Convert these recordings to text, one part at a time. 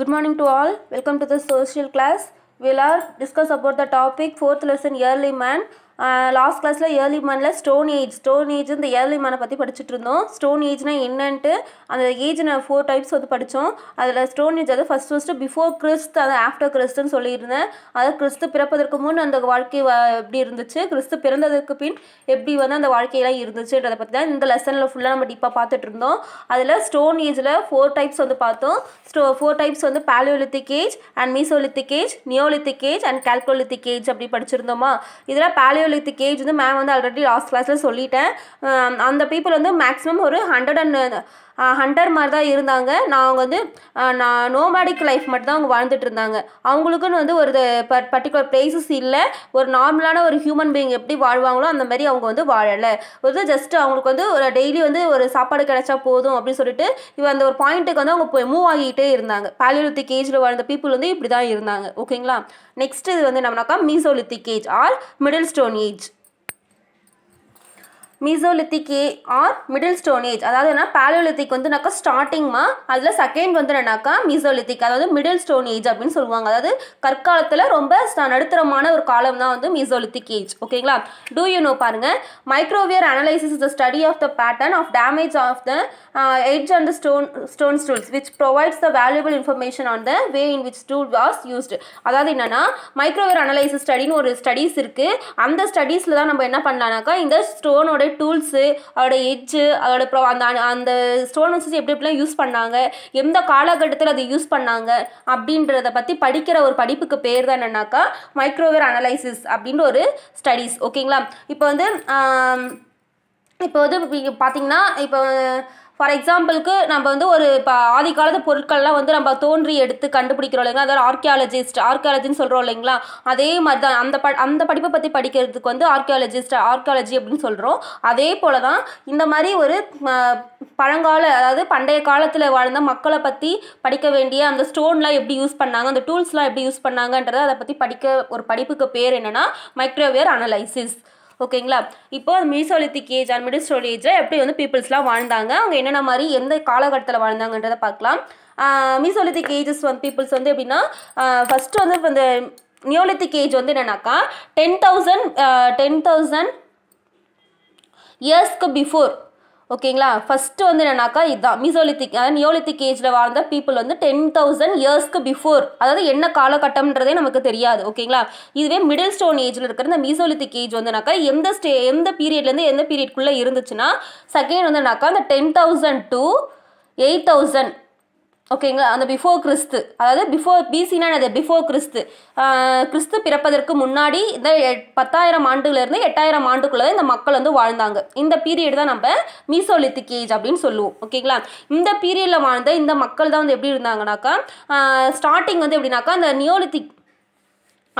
Good morning to all. Welcome to the social class. We'll are discuss about the topic fourth lesson early man last கிளாஸில் early மனில் stone age stone age இந்த early மனை பற்றி படிச்சுட்டு இருந்தோம் stone ஏஜ்னால் என்னன்ட்டு அந்த ஏஜ் நான் ஃபோர் டைப்ஸ் வந்து படித்தோம் அதில் ஸ்டோன் ஏஜ் அது ஃபஸ்ட் ஃபஸ்ட்டு பிஃபோர் கிறிஸ்து அது ஆஃப்டர் கிறிஸ்துன்னு சொல்லியிருந்தேன் அதாவது கிறிஸ்து பிறப்பதற்கு முன் அந்த வாழ்க்கை எப்படி இருந்துச்சு கிறிஸ்து பிறந்ததற்கு பின் எப்படி வந்து அந்த வாழ்க்கையெல்லாம் இருந்துச்சுன்றதை பற்றி தான் இந்த லெசனில் ஃபுல்லாக நம்ம டீப்பாக பார்த்துட்டு இருந்தோம் அதில் ஸ்டோன் ஏஜில் ஃபோர் டைப்ஸ் வந்து பார்த்தோம் ஸ்டோ ஃபோர் டைப்ஸ் வந்து paleolithic age and mesolithic age neolithic age and chalcolithic age அப்படி படிச்சிருந்தோமா இதில் பேலியோ பயோலித்திக் ஏஜ் வந்து மேம் வந்து ஆல்ரெடி லாஸ்ட் கிளாஸில் சொல்லிட்டேன் அந்த பீப்புள் வந்து மேக்ஸிமம் ஒரு ஹண்ட்ரட் அண்ட் ஹண்டர் மாதிரி தான் இருந்தாங்க நான் அவங்க வந்து நான் நோமேடிக் லைஃப் மட்டும் தான் அவங்க வாழ்ந்துட்டு இருந்தாங்க அவங்களுக்குன்னு வந்து ஒரு பர்டிகுலர் பிளேசஸ் இல்லை ஒரு நார்மலான ஒரு ஹியூமன் பீயிங் எப்படி வாழ்வாங்களோ அந்த மாதிரி அவங்க வந்து வாழலை ஒரு ஜஸ்ட் அவங்களுக்கு வந்து ஒரு டெய்லி வந்து ஒரு சாப்பாடு கிடைச்சா போதும் அப்படின்னு சொல்லிட்டு இவன் அந்த ஒரு பாயிண்ட்டுக்கு வந்து அவங்க போய் மூவ் ஆகிட்டே இருந்தாங்க பேலியோலித்திக் ஏஜில் வாழ்ந்த பீப்புள் வந்து இப்படி தான் இருந்தாங்க ஓகேங்களா நெக்ஸ்ட் இது வந்து நம்மனாக்கா mesolithic age or middle stone age mesolithic age or middle stone age அதாவது என்ன பேலியோலித்திக் வந்துனாக்கா ஸ்டார்டிங்மா அதில் செகண்ட் வந்து என்னன்னாக்கா மீசோலித்திக் அதாவது மிடில் ஏஜ் அப்படின்னு சொல்லுவாங்க அதாவது கற்காலத்தில் ரொம்ப நடுத்தரமான ஒரு காலம் தான் வந்து மீசோலித்திக் ஏஜ் ஓகேங்களா டூ யூ நோ பாருங்க microwear analysis is the study of the pattern of damage of the edge and stone stone stools which provides the valuable information on the way in which stool was used அதாவது என்னென்னா மைக்ரோவியர் analysis ஸ்டடின்னு ஒரு studies இருக்குது அந்த ஸ்டடீஸில் தான் நம்ம என்ன பண்ணலாம்னாக்கா இந்த ஸ்டோனோட tools அதோட எட்ஜு அதோட அப்புறம் அந்த அந்த ஸ்டோன் வச்சு எப்படி எப்படிலாம் யூஸ் பண்ணாங்க எந்த காலகட்டத்தில் அதை யூஸ் பண்ணாங்க அப்படின்றத பற்றி படிக்கிற ஒரு படிப்புக்கு பேர் தான் என்னன்னாக்கா மைக்ரோவேவ் அனலைசிஸ் அப்படின்ற ஒரு ஸ்டடீஸ் ஓகேங்களா இப்போ வந்து இப்போ வந்து பார்த்தீங்கன்னா இப்போ ஃபார் எக்ஸாம்பிளுக்கு நம்ம வந்து ஒரு இப்போ ஆதி காலத்து பொருட்கள்லாம் வந்து நம்ம தோன்றி எடுத்து கண்டுபிடிக்கிறோம் இல்லைங்க அதாவது ஆர்கியாலஜிஸ்ட் ஆர்கியாலஜின்னு சொல்கிறோம் இல்லைங்களா அதே மாதிரி தான் அந்த ப அந்த படிப்பை பற்றி படிக்கிறதுக்கு வந்து ஆர்கியாலஜிஸ்ட் ஆர்கியாலஜி அப்படின்னு சொல்கிறோம் அதே போல் தான் இந்த மாதிரி ஒரு பழங்கால அதாவது பண்டைய காலத்தில் வாழ்ந்த மக்களை பற்றி படிக்க வேண்டிய அந்த ஸ்டோன்லாம் எப்படி யூஸ் பண்ணாங்க அந்த டூல்ஸ்லாம் எப்படி யூஸ் பண்ணாங்கன்றதை அதை பற்றி படிக்க ஒரு படிப்புக்கு பேர் என்னென்னா மைக்ரோவேர் அனலைசிஸ் ஓகேங்களா இப்போ mesolithic age and middle story எப்படி வந்து பீப்புள்ஸ்லாம் வாழ்ந்தாங்க அவங்க என்னென்ன மாதிரி எந்த காலகட்டத்தில் வாழ்ந்தாங்கன்றதை பார்க்கலாம் மீசோலித்திக் ஏஜஸ் வந்து பீப்புள்ஸ் வந்து எப்படின்னா ஃபர்ஸ்ட் வந்து இந்த நியோலித்திக் ஏஜ் வந்து என்னென்னாக்கா டென் தௌசண்ட் டென் தௌசண்ட் இயர்ஸ்க்கு பிஃபோர் ஓகேங்களா ஃபர்ஸ்ட் வந்து என்னன்னாக்கா இதுதான் மீசோலித்திக் அதாவது நியோலித்திக் ஏஜ்ல வாழ்ந்த பீப்புள் வந்து டென் தௌசண்ட் இயர்ஸ்க்கு பிஃபோர் அதாவது என்ன காலகட்டம்ன்றதே நமக்கு தெரியாது ஓகேங்களா இதுவே மிடில் ஸ்டோன் ஏஜ்ல இருக்கிற இந்த மீசோலித்திக் ஏஜ் வந்துனாக்கா எந்த ஸ்டே எந்த பீரியட்லேருந்து எந்த பீரியட்குள்ள இருந்துச்சுன்னா செகண்ட் வந்துனாக்கா அந்த ten thousand to eight thousand ஓகேங்களா அந்த பிஃபோர் கிறிஸ்து அதாவது பிஃபோர் பிசினா அது பிஃபோர் கிறிஸ்து கிறிஸ்து பிறப்பதற்கு முன்னாடி இந்த பத்தாயிரம் இருந்து எட்டாயிரம் ஆண்டுக்குள்ளே இந்த மக்கள் வந்து வாழ்ந்தாங்க இந்த பீரியட் தான் நம்ம மீசோலித்திக் ஏஜ் அப்படின்னு சொல்லுவோம் ஓகேங்களா இந்த பீரியடில் வாழ்ந்த இந்த மக்கள் தான் வந்து எப்படி இருந்தாங்கனாக்கா ஸ்டார்டிங் வந்து எப்படின்னாக்கா அந்த நியோலித்திக்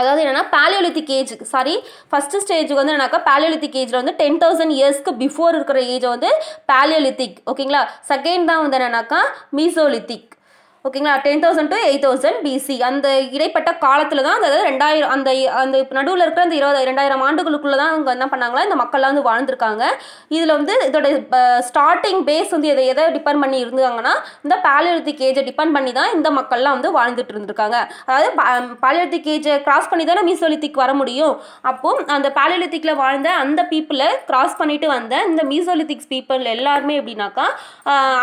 அதாவது என்னென்னா பேலியோலித்திக் ஏஜ் சாரி ஃபஸ்ட்டு ஸ்டேஜுக்கு வந்து என்னாக்கா பேலியோலித்திக் ஏஜில் வந்து டென் தௌசண்ட் இயர்ஸ்க்கு பிஃபோர் இருக்கிற ஏஜை வந்து பேலியோலித்திக் ஓகேங்களா செகண்ட் தான் வந்து என்னன்னாக்கா மீசோலித்திக் ஓகேங்களா ten thousand to eight thousand BC அந்த இடைப்பட்ட காலத்தில் தான் அதாவது ரெண்டாயிரம் அந்த அந்த இப்போ நடுவில் இருக்கிற அந்த இருபது ரெண்டாயிரம் ஆண்டுகளுக்குள்ளே தான் அவங்க என்ன பண்ணாங்களா இந்த மக்கள்லாம் வந்து வாழ்ந்திருக்காங்க இதில் வந்து இதோட ஸ்டார்டிங் பேஸ் வந்து எதை எதை டிபெண்ட் பண்ணி இருந்தாங்கன்னா இந்த பேலியத்திக் ஏஜை டிபெண்ட் பண்ணி தான் இந்த மக்கள்லாம் வந்து வாழ்ந்துட்டு இருந்திருக்காங்க அதாவது பேலியத்திக் ஏஜை கிராஸ் பண்ணி தானே மீசோலித்திக் வர முடியும் அப்போது அந்த பேலியலித்திக்கில் வாழ்ந்த அந்த பீப்புளை கிராஸ் பண்ணிட்டு வந்த இந்த மீசோலித்திக்ஸ் பீப்புள் எல்லாருமே எப்படின்னாக்கா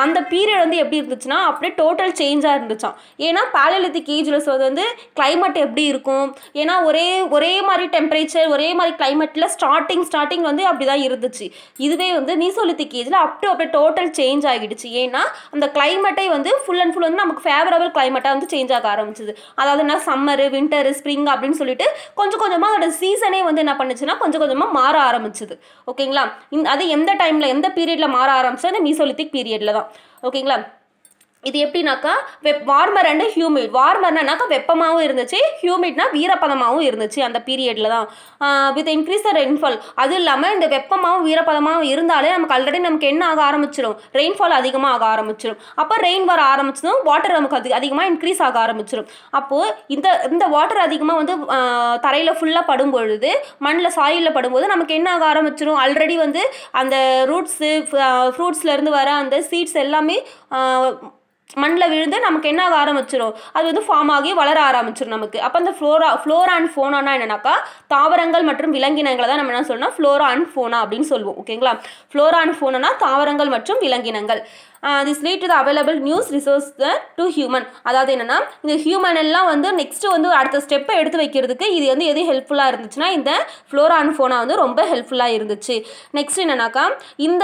அந்த பீரியட் வந்து எப்படி இருந்துச்சுன்னா அப்படியே டோட்டல் சேஞ்சாக யூஸ்ஃபுல்லாக இருந்துச்சான் ஏன்னா பேலலித்திக் ஏஜில் சொல்வது வந்து கிளைமேட் எப்படி இருக்கும் ஏன்னா ஒரே ஒரே மாதிரி டெம்பரேச்சர் ஒரே மாதிரி கிளைமேட்டில் ஸ்டார்டிங் ஸ்டார்டிங் வந்து அப்படி தான் இருந்துச்சு இதுவே வந்து மீசோலித்திக் ஏஜில் அப் டு அப்படியே டோட்டல் சேஞ்ச் ஆகிடுச்சு ஏன்னா அந்த கிளைமேட்டை வந்து ஃபுல் அண்ட் ஃபுல் வந்து நமக்கு ஃபேவரபிள் கிளைமேட்டாக வந்து சேஞ்ச் ஆக ஆரம்பிச்சிது அதாவது என்ன சம்மரு வின்டரு ஸ்ப்ரிங் அப்படின்னு சொல்லிட்டு கொஞ்சம் கொஞ்சமாக அதோட சீசனே வந்து என்ன பண்ணுச்சுன்னா கொஞ்சம் கொஞ்சமாக மாற ஆரம்பிச்சிது ஓகேங்களா அது எந்த டைமில் எந்த பீரியடில் மாற ஆரம்பிச்சது மீசோலித்திக் பீரியடில் தான் ஓகேங்களா இது எப்படின்னாக்கா வெப் வார்மர் அண்ட் ஹியூமிட் வார்மர்னாக்கா வெப்பமாகவும் இருந்துச்சு ஹியூமிட்னா வீரப்பதமாகவும் இருந்துச்சு அந்த பீரியடில் தான் வித் இன்க்ரீஸ் த ரெயின்ஃபால் அதுவும் இல்லாமல் இந்த வெப்பமாகவும் வீரப்பதமாகவும் இருந்தாலே நமக்கு ஆல்ரெடி நமக்கு என்ன ஆக ஆரம்பிச்சிடும் ரெயின்ஃபால் அதிகமாக ஆக ஆரம்பிச்சிடும் அப்போ ரெயின் வர ஆரம்பிச்சதும் வாட்டர் நமக்கு அது அதிகமாக இன்க்ரீஸ் ஆக ஆரம்பிச்சிடும் அப்போது இந்த இந்த வாட்டர் அதிகமாக வந்து தரையில் ஃபுல்லாக படும் பொழுது மண்ணில் சாயிலில் படும்போது நமக்கு என்ன ஆக ஆரம்பிச்சிடும் ஆல்ரெடி வந்து அந்த ரூட்ஸு ஃப்ரூட்ஸ்லேருந்து வர அந்த சீட்ஸ் எல்லாமே மண்ணில் விழுந்து நமக்கு என்ன ஆக ஆரம்பிச்சிடும் அது வந்து ஃபார்ம் ஆகி வளர ஆரம்பிச்சிடும் நமக்கு அப்போ அந்த ஃப்ளோரா ஃப்ளோரா அண்ட் ஃபோனானா என்னன்னாக்கா தாவரங்கள் மற்றும் விலங்கினங்களை தான் நம்ம என்ன சொல்லணும் ஃப்ளோரா அண்ட் ஃபோனா அப்படின்னு சொல்லுவோம் ஓகேங்களா ஃப்ளோரா அண்ட் ஃபோனா தாவரங்கள் மற்றும் விலங்கினங்கள் this lead to the available news resource to human அதாவது என்னென்னா இந்த ஹியூமன் எல்லாம் வந்து நெக்ஸ்ட் வந்து அடுத்த ஸ்டெப்பை எடுத்து வைக்கிறதுக்கு இது வந்து எது ஹெல்ப்ஃபுல்லாக இருந்துச்சுன்னா இந்த ஃப்ளோரா அண்ட் ஃபோனா வந்து ரொம்ப ஹெல்ப்ஃபுல்லாக இருந்துச்சு நெக்ஸ்ட் என்னன்னாக்கா இந்த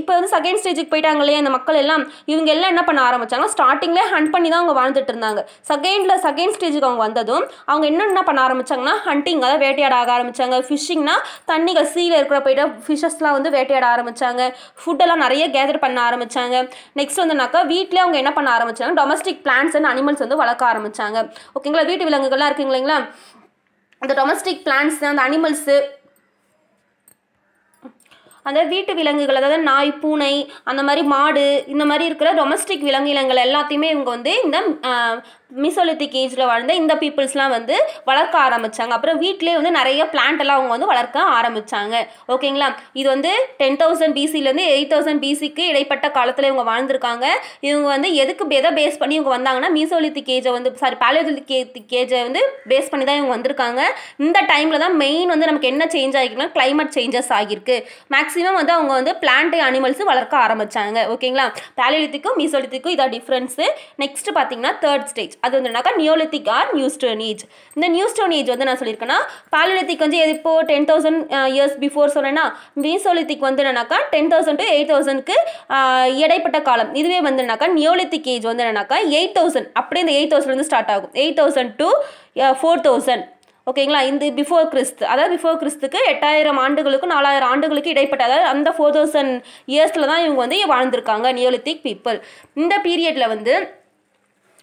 இப்போ வந்து செகண்ட் ஸ்டேஜுக்கு போயிட்டாங்க இல்லையா இந்த மக்கள் எல்லாம் இவங்க எல்லாம் என்ன பண்ண ஆரம்பிச்சாங்க ஸ்டார்டிங்லேயே ஹண்ட் பண்ணி தான் அவங்க வாழ்ந்துட்டு இருந்தாங்க செகண்டில் செகண்ட் ஸ்டேஜுக்கு அவங்க வந்ததும் அவங்க என்னென்ன பண்ண ஆரம்பிச்சாங்கன்னா ஹண்டிங் அதாவது வேட்டையாட ஆரம்பித்தாங்க ஃபிஷ்ஷிங்னா தண்ணிகள் சீல இருக்கிற போயிட்டு ஃபிஷ்ஷஸ்லாம் வந்து வேட்டையாட ஆரம்பித்தாங்க ஃபுட்டெல்லாம் நிறைய கேதர் பண்ண ஆரம்பித்தாங்க நெக்ஸ்ட் வந்துனாக்கா வீட்டிலே அவங்க என்ன பண்ண ஆரம்பிச்சாங்க டொமஸ்டிக் பிளான்ஸ் அண்ட் அனிமல்ஸ் வந்து வளர்க்க ஆரம்பிச்சாங்க ஓகேங்களா வீட்டு விலங்குகள்லாம் இருக்கு இல்லைங்களா அந்த டொமஸ்டிக் பிளான்ஸ் அந்த அனிமல்ஸு அந்த வீட்டு விலங்குகள் அதாவது நாய் பூனை அந்த மாதிரி மாடு இந்த மாதிரி இருக்கிற டொமஸ்டிக் விலங்கு இனங்கள் எல்லாத்தையுமே இவங்க வந்து இந்த மிசோலித்திக் ஏஜில் வாழ்ந்த இந்த பீப்புள்ஸ்லாம் வந்து வளர்க்க ஆரம்பித்தாங்க அப்புறம் வீட்டிலேயே வந்து நிறைய பிளான்ட் எல்லாம் அவங்க வந்து வளர்க்க ஆரம்பித்தாங்க ஓகேங்களா இது வந்து டென் தௌசண்ட் பிசிலேருந்து எயிட் தௌசண்ட் பிசிக்கு இடைப்பட்ட காலத்தில் இவங்க வாழ்ந்திருக்காங்க இவங்க வந்து எதுக்கு எதை பேஸ் பண்ணி இவங்க வந்தாங்கன்னா மீசோலித்திக் கேஜை வந்து சாரி கே கேஜை வந்து பேஸ் பண்ணி தான் இவங்க வந்திருக்காங்க இந்த டைமில் தான் மெயின் வந்து நமக்கு என்ன சேஞ்ச் ஆகிருக்குன்னா கிளைமேட் சேஞ்சஸ் ஆகியிருக்கு மேக்ஸிமம் வந்து அவங்க வந்து பிளான்ட் அனிமல்ஸ் வளர்க்க ஆரம்பித்தாங்க ஓகேங்களா பேலியோலித்திக்கும் மீசோலித்திக்கும் இதான் டிஃப்ரென்ஸு நெக்ஸ்ட் பார்த்தீங்கன்னா தேர்ட் ஸ்டேஜ் அது என்னன்னாக்கா neolithic or new stone age இந்த நியூ ஸ்டோன் ஏஜ் வந்து நான் சொல்லியிருக்கேன்னா பாலிலித்திக் வந்து இப்போது டென் தௌசண்ட் இயர்ஸ் பிஃபோர் சொன்னேன்னா மீசோலித்திக் வந்து என்னன்னாக்கா டென் தௌசண்ட் டு எயிட் தௌசண்ட்க்கு இடைப்பட்ட காலம் இதுவே வந்து என்னன்னாக்கா நியோலித்திக் ஏஜ் வந்து என்னன்னாக்கா எயிட் தௌசண்ட் அப்படியே இந்த எயிட் தௌசண்ட்லேருந்து ஸ்டார்ட் ஆகும் eight thousand to four thousand ஓகேங்களா இந்த பிஃபோர் கிறிஸ்து அதாவது பிஃபோர் கிறிஸ்துக்கு எட்டாயிரம் ஆண்டுகளுக்கு நாலாயிரம் ஆண்டுகளுக்கு இடைப்பட்ட அதாவது அந்த ஃபோர் தௌசண்ட் இயர்ஸில் தான் இவங்க வந்து வாழ்ந்திருக்காங்க நியோலித்திக் பீப்புள் இந்த பீரியடில் வந்து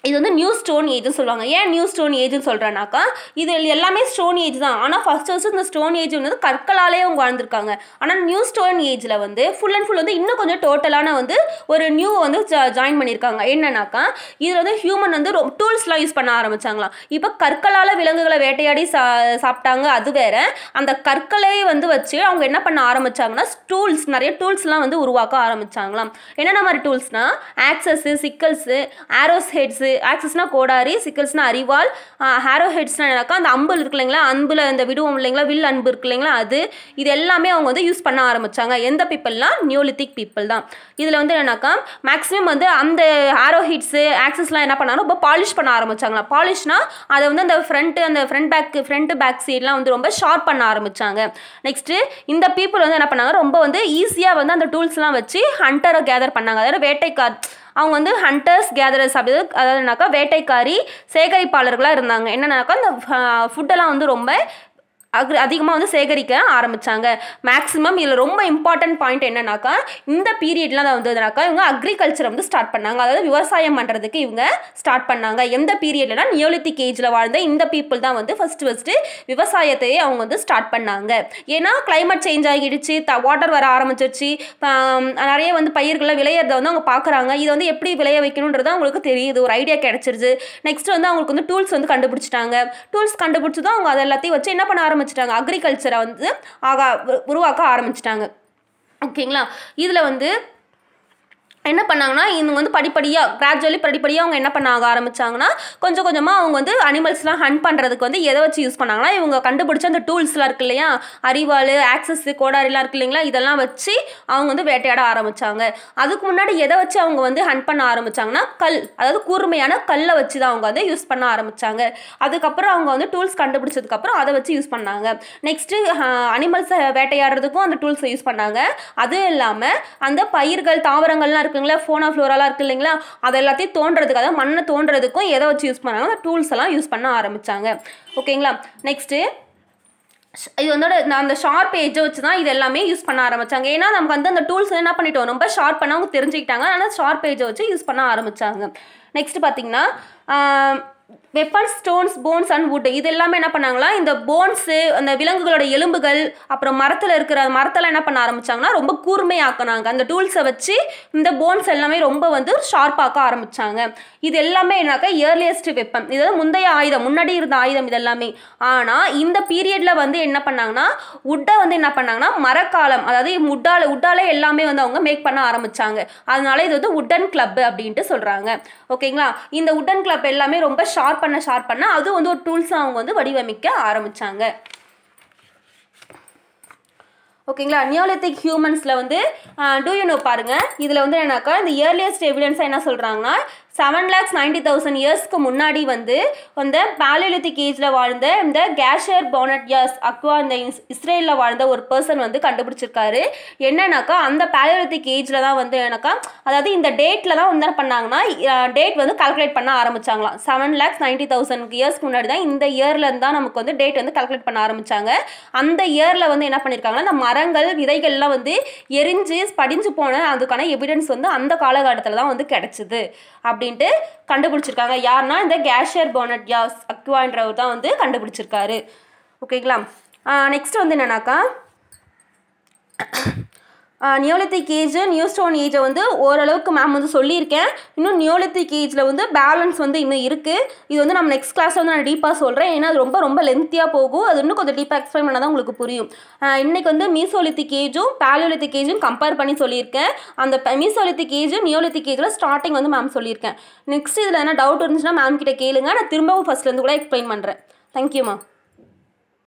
இது வந்து நியூ ஸ்டோன் ஏஜ்னு சொல்லுவாங்க ஏன் நியூ ஸ்டோன் ஏஜ்னு சொல்கிறேன்னாக்கா இது எல்லாமே ஸ்டோன் ஏஜ் தான் ஆனால் ஃபஸ்ட் ஃபஸ்ட்டு இந்த ஸ்டோன் ஏஜ் வந்து கற்களாலே அவங்க வாழ்ந்துருக்காங்க ஆனால் நியூ ஸ்டோன் ஏஜில் வந்து ஃபுல் அண்ட் ஃபுல் வந்து இன்னும் கொஞ்சம் டோட்டலான வந்து ஒரு நியூ வந்து ஜாயின் பண்ணியிருக்காங்க என்னன்னாக்கா இதில் வந்து ஹியூமன் வந்து ரொம்ப டூல்ஸ்லாம் யூஸ் பண்ண ஆரம்பித்தாங்களாம் இப்போ கற்களால் விலங்குகளை வேட்டையாடி சா சாப்பிட்டாங்க அது வேற அந்த கற்களை வந்து வச்சு அவங்க என்ன பண்ண ஆரம்பித்தாங்கன்னா டூல்ஸ் நிறைய டூல்ஸ்லாம் வந்து உருவாக்க ஆரம்பித்தாங்களாம் என்னென்ன மாதிரி டூல்ஸ்னால் ஆக்சஸ்ஸு சிக்கல்ஸு ஆரோஸ் ஹெட்ஸு ஆக்சஸ்னா கோடாரி சிக்கல்ஸ்னா அறிவால் ஹேரோ ஹெட்ஸ்னா என்னக்கா அந்த அம்பு இருக்கு இல்லைங்களா அம்பில் அந்த விடுவோம் இல்லைங்களா வில் அன்பு இருக்கு இல்லைங்களா அது இது எல்லாமே அவங்க வந்து யூஸ் பண்ண ஆரம்பித்தாங்க எந்த பீப்புள்லாம் நியோலித்திக் பீப்புள் தான் இதில் வந்து என்னக்கா மேக்ஸிமம் வந்து அந்த ஹேரோ ஹிட்ஸு ஆக்சஸ்லாம் என்ன பண்ணாலும் ரொம்ப பாலிஷ் பண்ண ஆரம்பித்தாங்களா பாலிஷ்னா அதை வந்து அந்த ஃப்ரண்ட்டு அந்த ஃப்ரண்ட் பேக்கு ஃப்ரண்ட் பேக் சைட்லாம் வந்து ரொம்ப ஷார்ப் பண்ண ஆரம்பித்தாங்க நெக்ஸ்ட்டு இந்த பீப்புள் வந்து என்ன பண்ணாங்க ரொம்ப வந்து ஈஸியாக வந்து அந்த டூல்ஸ்லாம் வச்சு ஹண்டரை கேதர் பண்ணாங்க அதாவது வேட்டைக்கார் அவங்க வந்து ஹண்டர்ஸ் கேதரர்ஸ் அப்படி அதாவதுனாக்கா வேட்டைக்காரி சேகரிப்பாளர்களாக இருந்தாங்க என்னென்னாக்கா அந்த ஃபுட்டெல்லாம் வந்து ரொம்ப அக்ரி அதிகமாக வந்து சேகரிக்க ஆரம்பித்தாங்க மேக்ஸிமம் இதில் ரொம்ப இம்பார்ட்டன்ட் பாயிண்ட் என்னன்னாக்கா இந்த பீரியட்லாம் தான் வந்ததுனாக்கா இவங்க அக்ரிகல்ச்சர் வந்து ஸ்டார்ட் பண்ணாங்க அதாவது விவசாயம் பண்ணுறதுக்கு இவங்க ஸ்டார்ட் பண்ணாங்க எந்த பீரியட்லனா நியோலித்தி கேஜில் வாழ்ந்த இந்த பீப்புள் தான் வந்து ஃபஸ்ட்டு ஃபஸ்ட்டு விவசாயத்தையே அவங்க வந்து ஸ்டார்ட் பண்ணாங்க ஏன்னா கிளைமேட் சேஞ்ச் ஆகிடுச்சு த வாட்டர் வர ஆரம்பிச்சிருச்சு நிறைய வந்து பயிர்களை விளையிறத வந்து அவங்க பார்க்குறாங்க இதை வந்து எப்படி விளைய வைக்கணுன்றது அவங்களுக்கு தெரியுது ஒரு ஐடியா கிடச்சிருச்சு நெக்ஸ்ட் வந்து அவங்களுக்கு வந்து டூல்ஸ் வந்து கண்டுபிடிச்சிட்டாங்க டூல்ஸ் கண்டுபிடிச்சி தான் அவங்க அதை எல்லாத்தையும் வச்சு என்ன பண்ண ஆரம்பிச்சு ஆரம்பிச்சிட்டாங்க அக்ரிகல்ச்சரை வந்து ஆக உருவாக்க ஆரம்பிச்சிட்டாங்க ஓகேங்களா இதில் வந்து என்ன பண்ணாங்கன்னா இவங்க வந்து படிப்படியாக கிராஜுவலி படிப்படியாக அவங்க என்ன பண்ண ஆக ஆரம்பித்தாங்கன்னா கொஞ்சம் கொஞ்சமாக அவங்க வந்து அனிமல்ஸ்லாம் ஹன் பண்ணுறதுக்கு வந்து எதை வச்சு யூஸ் பண்ணாங்கன்னா இவங்க கண்டுபிடிச்ச அந்த டூல்ஸ்லாம் இருக்கு இல்லையா அரிவாள் ஆக்சஸ் கோடாரிலாம் இருக்கு இல்லைங்களா இதெல்லாம் வச்சு அவங்க வந்து வேட்டையாட ஆரம்பித்தாங்க அதுக்கு முன்னாடி எதை வச்சு அவங்க வந்து ஹன் பண்ண ஆரம்பித்தாங்கன்னா கல் அதாவது கூர்மையான கல்லை வச்சு தான் அவங்க வந்து யூஸ் பண்ண ஆரம்பித்தாங்க அதுக்கப்புறம் அவங்க வந்து டூல்ஸ் கண்டுபிடிச்சதுக்கப்புறம் அதை வச்சு யூஸ் பண்ணாங்க நெக்ஸ்ட்டு அனிமல்ஸை வேட்டையாடுறதுக்கும் அந்த டூல்ஸை யூஸ் பண்ணாங்க அதுவும் இல்லாமல் அந்த பயிர்கள் தாவரங்கள்லாம் இருக்கு இருக்குங்களா ஃபோனா ஃப்ளோராலாம் இருக்குது இல்லைங்களா அது எல்லாத்தையும் தோன்றதுக்கு அதாவது மண்ணை தோன்றதுக்கும் எதை வச்சு யூஸ் பண்ணாங்க அந்த டூல்ஸ் எல்லாம் யூஸ் பண்ண ஆரம்பித்தாங்க ஓகேங்களா நெக்ஸ்ட்டு இது வந்து அந்த ஷார்ப் ஏஜை வச்சு தான் இது எல்லாமே யூஸ் பண்ண ஆரம்பித்தாங்க ஏன்னா நமக்கு வந்து அந்த டூல்ஸ் என்ன பண்ணிட்டோம் ரொம்ப ஷார்ப் பண்ண அவங்க தெரிஞ்சுக்கிட்டாங்க ஆனால் ஷார்ப் ஏஜை வச்சு யூஸ் பண்ண ஆரம்பித்தாங்க நெக்ஸ்ட் பார்த்தீங்கன்னா weapon stones bones and wood இது எல்லாமே என்ன பண்ணாங்களா இந்த போன்ஸு அந்த விலங்குகளோட எலும்புகள் அப்புறம் மரத்தில் இருக்கிற மரத்தெல்லாம் என்ன பண்ண ஆரம்பிச்சாங்கன்னா ரொம்ப கூர்மையாக்கினாங்க அந்த டூல்ஸை வச்சு இந்த போன்ஸ் எல்லாமே ரொம்ப வந்து ஷார்ப்பாக்க ஆரம்பித்தாங்க இது எல்லாமே என்னாக்கா இயர்லியஸ்ட் வெப்பன் இது முந்தைய ஆயுதம் முன்னாடி இருந்த ஆயுதம் இது எல்லாமே ஆனால் இந்த பீரியடில் வந்து என்ன பண்ணாங்கன்னா உட்டை வந்து என்ன பண்ணாங்கன்னா மரக்காலம் அதாவது உட்டால உட்டாலே எல்லாமே வந்து அவங்க மேக் பண்ண ஆரம்பித்தாங்க அதனால இது வந்து உட்டன் கிளப் அப்படின்ட்டு சொல்கிறாங்க ஓகேங்களா இந்த உட்டன் கிளப் எல்லாமே ரொம்ப ஷார்ப் பண்ண ஷார்ப் பண்ண அது வந்து ஒரு டூல்ஸாக அவங்க வந்து வடிவமைக்க ஆரம்பித்தாங்க ஓகேங்களா நியோலித்திக் ஹியூமன்ஸில் வந்து டூ யூனோ பாருங்கள் இதில் வந்து என்னக்கா இந்த இயர்லியஸ்ட் எவிடன்ஸாக என்ன சொல்கிறாங்கன்னா செவன் லேக்ஸ் நைன்டி தௌசண்ட் இயர்ஸ்க்கு முன்னாடி வந்து அந்த பேலிலித்திக் ஏஜில் வாழ்ந்த இந்த கேஷர் போனட்யாஸ் அக்வா இந்த இஸ்ரேலில் வாழ்ந்த ஒரு பர்சன் வந்து கண்டுபிடிச்சிருக்காரு என்னன்னாக்கா அந்த பேலிலித்திக் ஏஜில் தான் வந்து எனக்கா அதாவது இந்த டேட்டில் தான் வந்து என்ன பண்ணாங்கன்னா டேட் வந்து கால்குலேட் பண்ண ஆரம்பிச்சாங்களாம் செவன் லேக்ஸ் நைன்டி தௌசண்ட் இயர்ஸ்க்கு முன்னாடி தான் இந்த இயர்லேருந்து தான் நமக்கு வந்து டேட் வந்து கல்குலேட் பண்ண ஆரம்பித்தாங்க அந்த இயரில் வந்து என்ன பண்ணியிருக்காங்கன்னா இந்த மரங்கள் விதைகள்லாம் வந்து எரிஞ்சு படிஞ்சு போன அதுக்கான எவிடன்ஸ் வந்து அந்த காலகட்டத்தில் தான் வந்து கிடச்சிது அப்படி அப்படின்ட்டு கண்டுபிடிச்சிருக்காங்க யாருன்னா இந்த கேஷியர் யாஸ் அக்வான்றவர் தான் வந்து கண்டுபிடிச்சிருக்காரு ஓகேங்களா நெக்ஸ்ட் வந்து என்னன்னாக்கா நியோலித்திக் ஏஜு நியூ ஸ்டோன் ஏஜை வந்து ஓரளவுக்கு மேம் வந்து சொல்லியிருக்கேன் இன்னும் நியோலித்திக் ஏஜில் வந்து பேலன்ஸ் வந்து இன்னும் இருக்குது இது வந்து நம்ம நெக்ஸ்ட் கிளாஸில் வந்து நான் டீப்பாக சொல்கிறேன் ஏன்னா அது ரொம்ப ரொம்ப லென்த்தியாக போகும் அது இன்னும் கொஞ்சம் டீப்பாக எக்ஸ்பிளைன் பண்ணால் தான் உங்களுக்கு புரியும் இன்றைக்கி வந்து மீசோலித்திக் ஏஜும் பேலோலித்திக் ஏஜும் கம்பேர் பண்ணி சொல்லியிருக்கேன் அந்த மீசோலித்திக் ஏஜும் நியோலித்திக் ஏஜில் ஸ்டார்டிங் வந்து மேம் சொல்லியிருக்கேன் நெக்ஸ்ட் இதில் என்ன டவுட் இருந்துச்சுன்னா மேம் கிட்டே கேளுங்க நான் திரும்பவும் ஃபஸ்ட்லேருந்து கூட எக்ஸ்பிளைன் பண்ணுறேன் தேங்க்யூம்மா